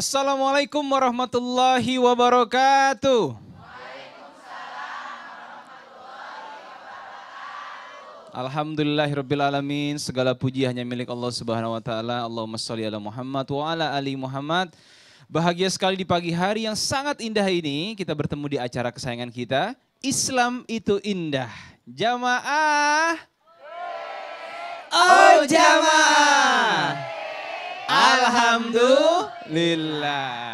Assalamualaikum warahmatullahi wabarakatuh. alamin Segala puji hanya milik Allah subhanahu wa ta'ala Allahumma salli ala Muhammad wa ala ali Muhammad Bahagia sekali di pagi hari yang sangat indah ini Kita bertemu di acara kesayangan kita Islam itu indah Jamaah Oh jamaah lillah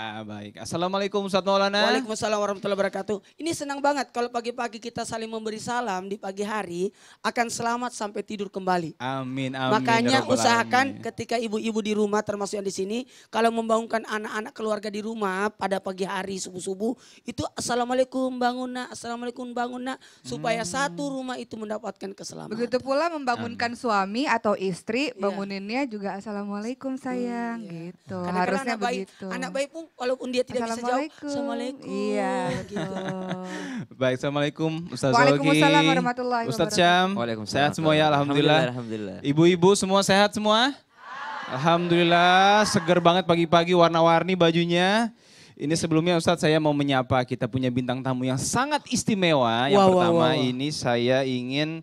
Baik, Assalamualaikum Ustaz Maulana. Waalaikumsalam warahmatullahi wabarakatuh. Ini senang banget kalau pagi-pagi kita saling memberi salam di pagi hari akan selamat sampai tidur kembali. Amin, amin. Ya Makanya usahakan amin. ketika ibu-ibu di rumah termasuk yang di sini kalau membangunkan anak-anak keluarga di rumah pada pagi hari subuh-subuh itu Assalamualaikum bangun nak, Assalamualaikum bangun nak supaya hmm. satu rumah itu mendapatkan keselamatan. Begitu pula membangunkan amin. suami atau istri iya. banguninnya ya. juga Assalamualaikum sayang ya. gitu. Karena kan Harusnya anak bayi, begitu. Anak bayi pun walaupun dia tidak bisa jawab. Assalamualaikum. Iya, gitu. Baik, Assalamualaikum Ustaz Waalaikumsalam warahmatullahi warahmatullahi Ustaz Syam. Waalaikumsalam. Sehat semua ya, Alhamdulillah. Alhamdulillah. Ibu-ibu semua sehat semua? Alhamdulillah, seger banget pagi-pagi warna-warni bajunya. Ini sebelumnya Ustadz saya mau menyapa kita punya bintang tamu yang sangat istimewa. Yang wow, pertama wow, wow. ini saya ingin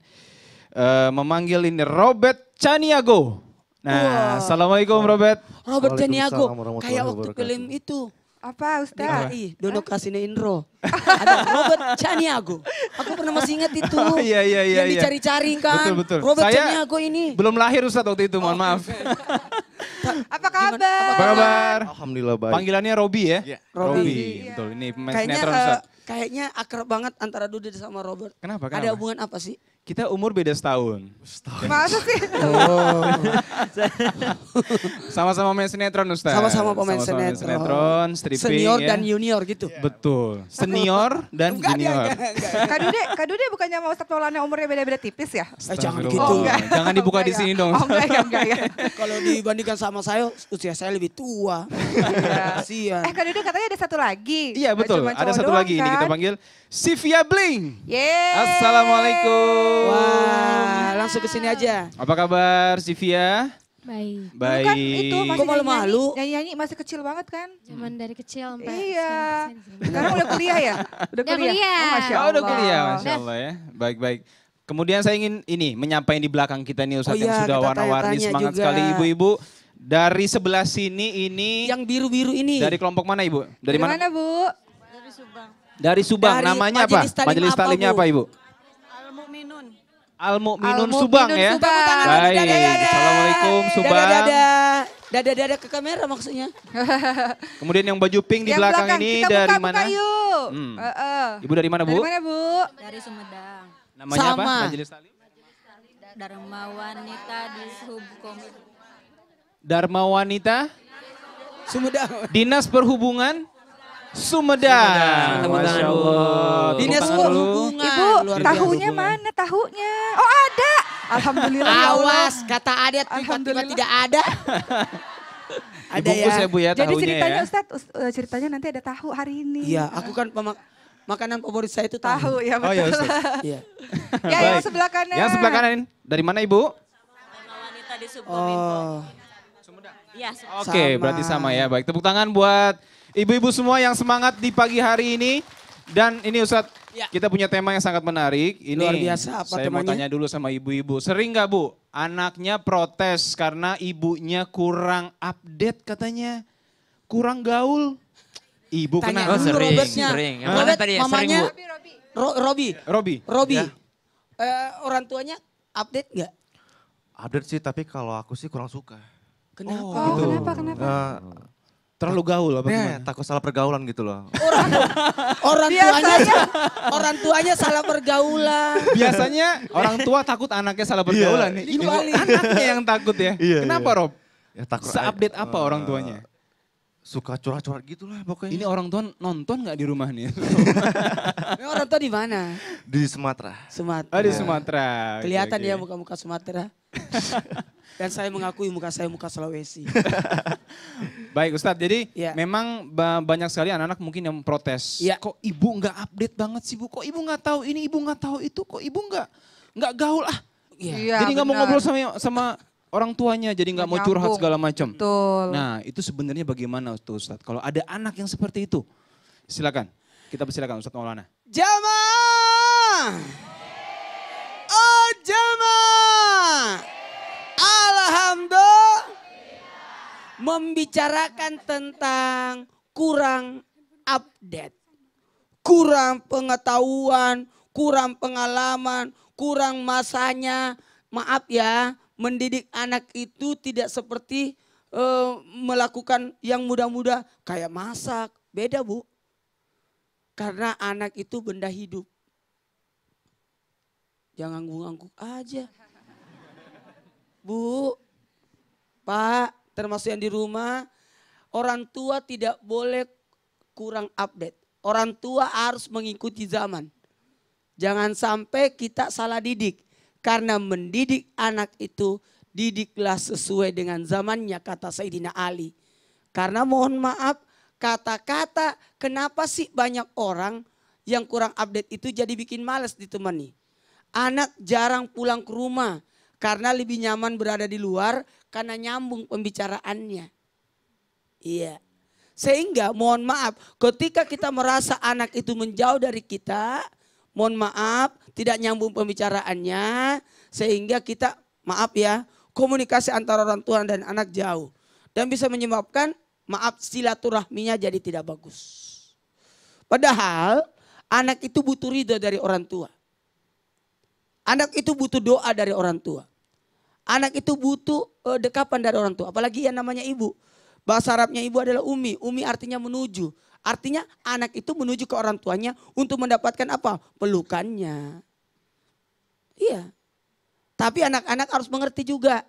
uh, memanggil ini Robert Caniago. Nah, wow. assalamualaikum Robert. Robert Caniago, kayak waktu film itu apa Ustaz? Apa? Iya. Ih, dono kasine Indro. Ada Robert Caniago. Aku pernah masih ingat itu. Oh, iya, iya, iya. Yang iya. dicari-cari kan. Betul, betul. Robert Saya Caniago ini. Belum lahir Ustaz waktu itu, mohon oh, maaf. Apa kabar? Apa kabar? Alhamdulillah baik. Panggilannya Robi ya? Yeah. Robi. Robi. Iya. Betul, ini Kayaknya, eh, Kayaknya akrab banget antara Dude sama Robert. Kenapa? Kenapa? Ada hubungan apa sih? Kita umur beda setahun. Setahun. Masa sih? Oh. Sama-sama main sinetron Ustaz. Sama-sama pemain Sama-sama sinetron. stripping Senior ya. dan junior gitu. Yeah. Betul. Senior dan enggak, junior. Kadude, Kadude bukannya mau Ustaz Maulana umurnya beda-beda tipis ya? Eh, jangan gitu. Oh, enggak. Jangan dibuka enggak, di sini dong. Oh, enggak, enggak, enggak. enggak. Kalau dibandingkan sama saya, usia saya lebih tua. Iya. Kasihan. eh Kadude katanya ada satu lagi. Iya betul, ada satu lagi. Kan? Ini kita panggil Sivia Bling. Yeay. Assalamualaikum. Wah, langsung ke sini aja. Apa kabar Sivia? Baik. Baik. Kan itu masih malu malu. Nyanyi, nyanyi masih kecil banget kan? Cuman dari kecil sampai Iya. Sekarang udah kuliah ya? Udah kuliah. Udah kuliah. Oh, Masya oh, Allah. udah kuliah, Masya Allah ya. Baik-baik. Kemudian saya ingin ini menyampaikan di belakang kita nih Ustaz oh, yang iya, sudah warna-warni semangat juga. sekali ibu-ibu. Dari sebelah sini ini yang biru-biru ini. Dari kelompok mana Ibu? Dari, dari mana? mana Bu? Dari Subang. Dari Subang. Dari Namanya majelis apa? majelis talimnya apa, apa Ibu? Al Mukminun Subang ya. Subang. Baik. Dada, dada. Assalamualaikum Subang. Dada, dada. Dada dada ke kamera maksudnya. Kemudian yang baju pink di yang belakang, belakang ini dari buka, mana? Buka yuk. Hmm. Uh, uh. Ibu dari mana Bu? Dari mana Bu? Dari Sumedang. Namanya Sama. apa? Majelis Salim. Dharma Wanita di Subkom. Dharma Wanita? Sumedang. Dinas Perhubungan? Sumedang. Masya Allah. Dines bu, ibu tahunya mana tahunya? Oh ada. Alhamdulillah. Ya Awas kata ada tiba-tiba tidak ada. ada ya. ya Bu ya Jadi ceritanya ya. Ustadz, uh, ceritanya nanti ada tahu hari ini. Iya, aku kan pemak makanan favorit saya itu tahu. Tahu ya oh, iya, betul. Oh ya Iya. ya yang sebelah kanan. Yang sebelah kanan. Dari mana Ibu? Sama wanita di Subkominfo. Oh yes, iya, Oke, okay, berarti sama ya. Baik, tepuk tangan buat ibu-ibu semua yang semangat di pagi hari ini. Dan ini Ustadz, ya. kita punya tema yang sangat menarik. Ini Luar biasa apa saya temanya? mau tanya dulu sama ibu-ibu. Sering nggak Bu, anaknya protes karena ibunya kurang update katanya. Kurang gaul. Ibu tanya kenapa? Oh, sering, Robertnya. sering. Yang Robert, tadi ya? mamanya, sering, Robi. Robi. Robi. Ya. Eh, orang tuanya update nggak? Update sih, tapi kalau aku sih kurang suka. Kenapa? Oh, gitu. kenapa, kenapa? Uh, terlalu gaul apa gimana? Ya, takut salah pergaulan gitu loh. Orang, orang tuanya orang tuanya salah pergaulan. Biasanya orang tua takut anaknya salah pergaulan. Iya. Ini anaknya yang takut ya. Iya, Kenapa iya. Rob? Ya, takut. Se-update apa uh, orang tuanya? suka curhat-curhat gitu lah pokoknya. Ini orang tua nonton nggak di rumah nih? Ini orang tua di mana? Di Sumatera. Sumatera. Oh, di Sumatera. Kelihatan okay, okay. ya muka-muka Sumatera. Dan saya mengakui muka saya muka Sulawesi. Baik Ustadz, jadi ya. memang banyak sekali anak-anak mungkin yang protes. Ya. Kok ibu nggak update banget sih bu? Kok ibu nggak tahu ini, ibu nggak tahu itu? Kok ibu nggak nggak gaul ah? Ya. Ya, jadi nggak mau ngobrol sama sama orang tuanya jadi nggak mau curhat segala macam. Nah itu sebenarnya bagaimana tuh Ustaz? Kalau ada anak yang seperti itu, silakan kita persilakan Ustaz Maulana. Jamaah, oh jamaah, alhamdulillah membicarakan tentang kurang update, kurang pengetahuan, kurang pengalaman, kurang masanya. Maaf ya, mendidik anak itu tidak seperti uh, melakukan yang mudah-mudah kayak masak. Beda bu. Karena anak itu benda hidup. Jangan ngangguk-ngangguk aja. Bu, Pak, termasuk yang di rumah, orang tua tidak boleh kurang update. Orang tua harus mengikuti zaman. Jangan sampai kita salah didik. Karena mendidik anak itu didiklah sesuai dengan zamannya kata Sayyidina Ali. Karena mohon maaf kata-kata kenapa sih banyak orang yang kurang update itu jadi bikin males ditemani. Anak jarang pulang ke rumah karena lebih nyaman berada di luar karena nyambung pembicaraannya. Iya. Sehingga mohon maaf ketika kita merasa anak itu menjauh dari kita, mohon maaf tidak nyambung pembicaraannya sehingga kita maaf ya komunikasi antara orang tua dan anak jauh dan bisa menyebabkan maaf silaturahminya jadi tidak bagus. Padahal anak itu butuh ridho dari orang tua. Anak itu butuh doa dari orang tua. Anak itu butuh eh, dekapan dari orang tua, apalagi yang namanya ibu. Bahasa Arabnya ibu adalah umi. Umi artinya menuju. Artinya anak itu menuju ke orang tuanya untuk mendapatkan apa? Pelukannya. Iya. Tapi anak-anak harus mengerti juga.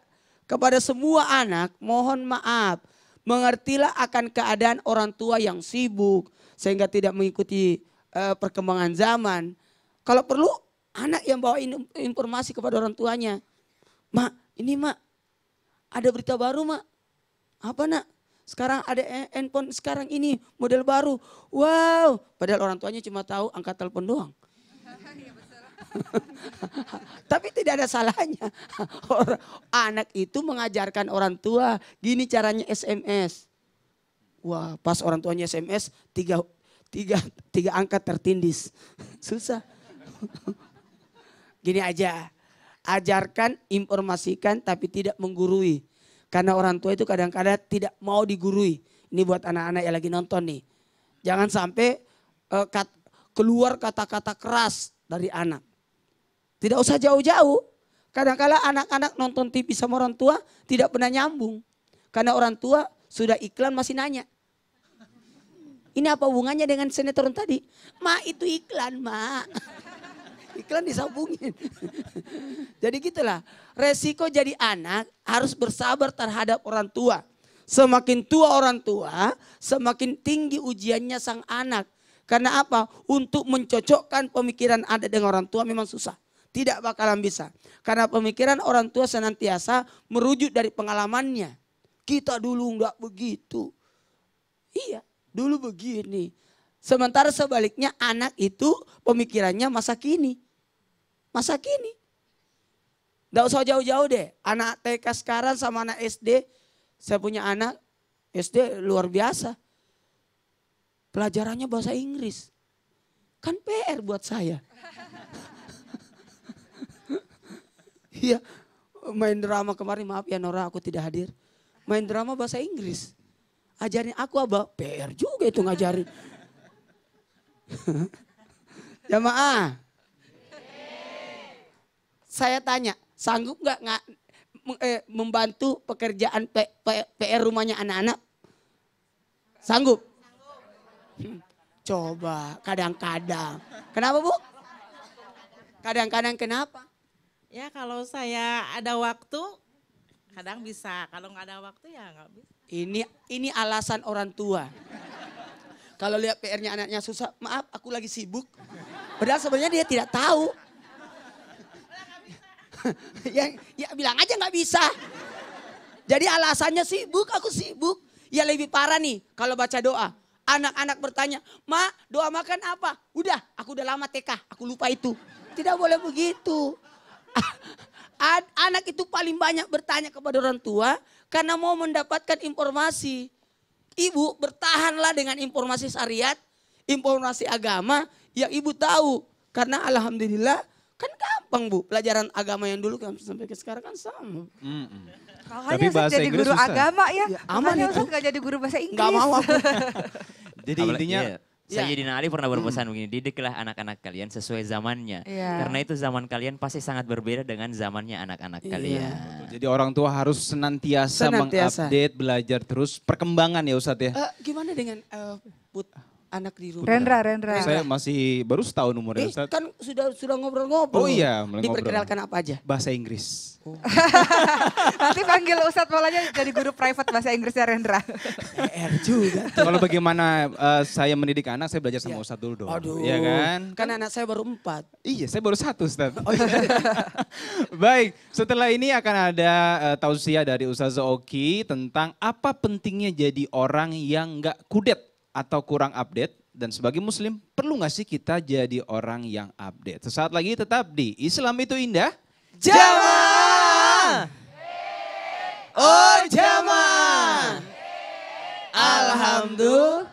Kepada semua anak mohon maaf. Mengertilah akan keadaan orang tua yang sibuk. Sehingga tidak mengikuti eh, perkembangan zaman. Kalau perlu anak yang bawa informasi kepada orang tuanya. Mak, ini mak, ada berita baru mak. Apa nak? Sekarang ada handphone sekarang ini model baru. Wow, padahal orang tuanya cuma tahu angkat telepon doang. Tapi tidak ada salahnya. anak itu mengajarkan orang tua gini caranya SMS. Wah, pas orang tuanya SMS tiga tiga tiga angka tertindis. Susah. Gini aja. Ajarkan, informasikan tapi tidak menggurui. Karena orang tua itu kadang-kadang tidak mau digurui. Ini buat anak-anak yang lagi nonton nih. Jangan sampai uh, kat, keluar kata-kata keras dari anak. Tidak usah jauh-jauh. Kadang-kala anak-anak nonton TV sama orang tua tidak pernah nyambung. Karena orang tua sudah iklan masih nanya. Ini apa hubungannya dengan sinetron tadi? Ma itu iklan, Ma. Iklan disambungin. jadi gitulah. Resiko jadi anak harus bersabar terhadap orang tua. Semakin tua orang tua, semakin tinggi ujiannya sang anak. Karena apa? Untuk mencocokkan pemikiran anak dengan orang tua memang susah. Tidak bakalan bisa. Karena pemikiran orang tua senantiasa merujuk dari pengalamannya. Kita dulu enggak begitu. Iya, dulu begini. Sementara sebaliknya anak itu pemikirannya masa kini masa kini. Gak usah jauh-jauh deh. Anak TK sekarang sama anak SD. Saya punya anak SD luar biasa. Pelajarannya bahasa Inggris. Kan PR buat saya. Iya, main drama kemarin maaf ya Nora aku tidak hadir. Main drama bahasa Inggris. Ajarin aku apa? PR juga itu ngajarin. Jamaah, saya tanya, sanggup nggak nggak eh, membantu pekerjaan PR rumahnya anak-anak? Sanggup? Hmm, coba, kadang-kadang. Kenapa Bu? Kadang-kadang kenapa? Ya kalau saya ada waktu, kadang bisa. Kalau nggak ada waktu ya nggak bisa. Ini ini alasan orang tua. kalau lihat PR-nya anaknya susah, maaf aku lagi sibuk. Padahal sebenarnya dia tidak tahu ya, ya bilang aja nggak bisa. Jadi alasannya sibuk, aku sibuk. Ya lebih parah nih kalau baca doa. Anak-anak bertanya, "Ma, doa makan apa?" Udah, aku udah lama TK, aku lupa itu. Tidak boleh begitu. Anak itu paling banyak bertanya kepada orang tua karena mau mendapatkan informasi. Ibu bertahanlah dengan informasi syariat, informasi agama yang ibu tahu. Karena alhamdulillah kan kamu gampang bu. Pelajaran agama yang dulu kan sampai ke sekarang kan sama. Mm -mm. Tapi bahasa jadi Inggris guru susah. agama ya. ya aman itu. nggak jadi guru bahasa Inggris. Gak mau aku. jadi intinya iya. Ya. Saya yeah. Sayyidina Ali pernah berpesan hmm. begini, didiklah anak-anak kalian sesuai zamannya. Yeah. Karena itu zaman kalian pasti sangat berbeda dengan zamannya anak-anak yeah. kalian. Betul. Jadi orang tua harus senantiasa, senantiasa mengupdate, belajar terus perkembangan ya Ustadz ya. Uh, gimana dengan uh, put anak di rumah. Rendra, Rendra. Saya masih baru setahun umurnya. Eh, Ustaz. kan sudah sudah ngobrol-ngobrol. Oh iya, mulai Diperkenalkan ngobrol. apa aja? Bahasa Inggris. Oh. Nanti panggil Ustadz polanya jadi guru private bahasa Inggrisnya Rendra. PR juga. Kalau bagaimana uh, saya mendidik anak, saya belajar sama ya. Ustadz dulu dong. Aduh. Iya kan? kan? Kan anak saya baru empat. Iya, saya baru satu Ustadz. Oh, iya. Baik, setelah ini akan ada uh, tausiah dari Ustadz Oki tentang apa pentingnya jadi orang yang gak kudet atau kurang update dan sebagai muslim perlu nggak sih kita jadi orang yang update? Sesaat lagi tetap di Islam itu indah. Jamaah. Oh jamaah. Alhamdulillah.